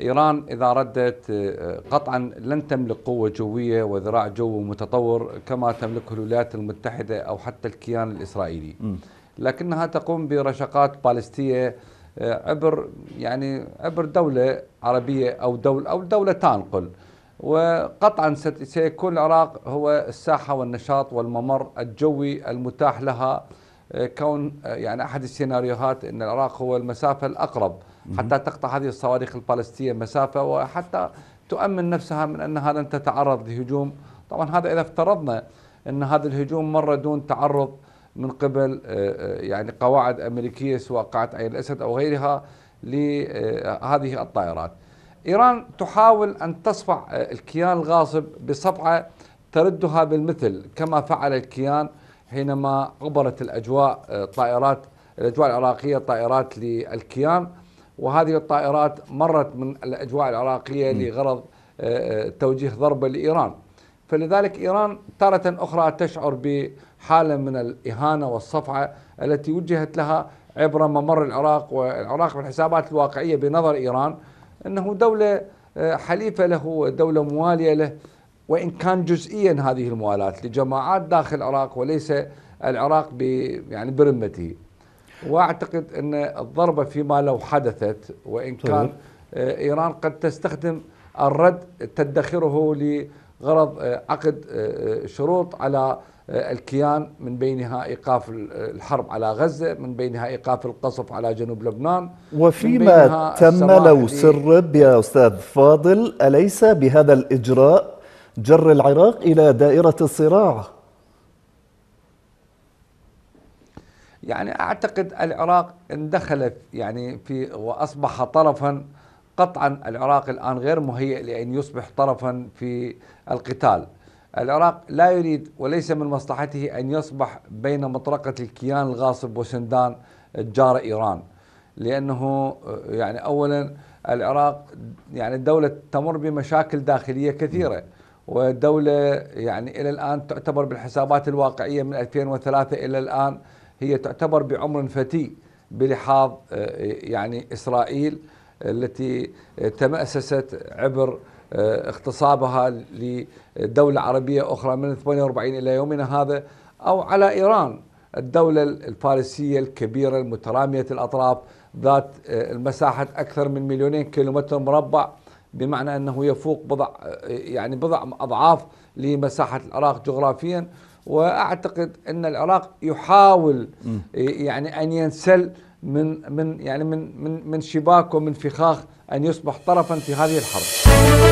إيران إذا ردت آه، قطعا لن تملك قوة جوية وذراع جو متطور كما تملكه الولايات المتحدة أو حتى الكيان الإسرائيلي لكنها تقوم برشقات باليستية آه، عبر يعني عبر دولة عربية أو دول أو دولة تنقل وقطعا سيكون العراق هو الساحة والنشاط والممر الجوي المتاح لها آه، كون يعني أحد السيناريوهات أن العراق هو المسافة الأقرب حتى تقطع هذه الصواريخ البالستية مسافة وحتى تؤمن نفسها من أنها لن تتعرض لهجوم طبعا هذا إذا افترضنا أن هذا الهجوم مر دون تعرض من قبل آه، آه، يعني قواعد أمريكية سواء قاعة عين الأسد أو غيرها لهذه آه، الطائرات إيران تحاول أن تصفع الكيان الغاصب بصفعة تردها بالمثل كما فعل الكيان حينما عبرت الأجواء طائرات الأجواء العراقية طائرات للكيان وهذه الطائرات مرت من الأجواء العراقية لغرض آه، آه، توجيه ضربة لإيران فلذلك إيران تارة أخرى تشعر بحالة من الإهانة والصفعة التي وجهت لها عبر ممر العراق والعراق بالحسابات الواقعية بنظر إيران أنه دولة آه، حليفة له دولة موالية له وإن كان جزئيا هذه الموالاة لجماعات داخل العراق وليس العراق يعني برمته واعتقد ان الضربه فيما لو حدثت وان طيب. كان آه، ايران قد تستخدم الرد تدخره لغرض آه، عقد آه، شروط على الكيان من بينها ايقاف الحرب على غزه، من بينها ايقاف القصف على جنوب لبنان وفيما تم لو سرب يا استاذ فاضل اليس بهذا الاجراء جر العراق الى دائره الصراع؟ يعني اعتقد العراق اندخلت يعني في واصبح طرفا قطعا العراق الان غير مهيئ لان يصبح طرفا في القتال. العراق لا يريد وليس من مصلحته ان يصبح بين مطرقه الكيان الغاصب وسندان جار ايران. لانه يعني اولا العراق يعني دوله تمر بمشاكل داخليه كثيره. ودولة يعني إلى الآن تعتبر بالحسابات الواقعية من 2003 إلى الآن هي تعتبر بعمر فتي بلحاظ آه، يعني إسرائيل التي آه، تمأسست عبر آه، اغتصابها لدولة عربية أخرى من 48 إلى يومنا هذا أو على إيران الدولة الفارسية الكبيرة المترامية الأطراف ذات المساحة أكثر من مليونين كيلومتر مربع بمعنى أنه يفوق بضع يعني بضع أضعاف لمساحة العراق جغرافيا واعتقد ان العراق يحاول يعني ان ينسل من من يعني من من من شباكه من فخاخ ان يصبح طرفا في هذه الحرب.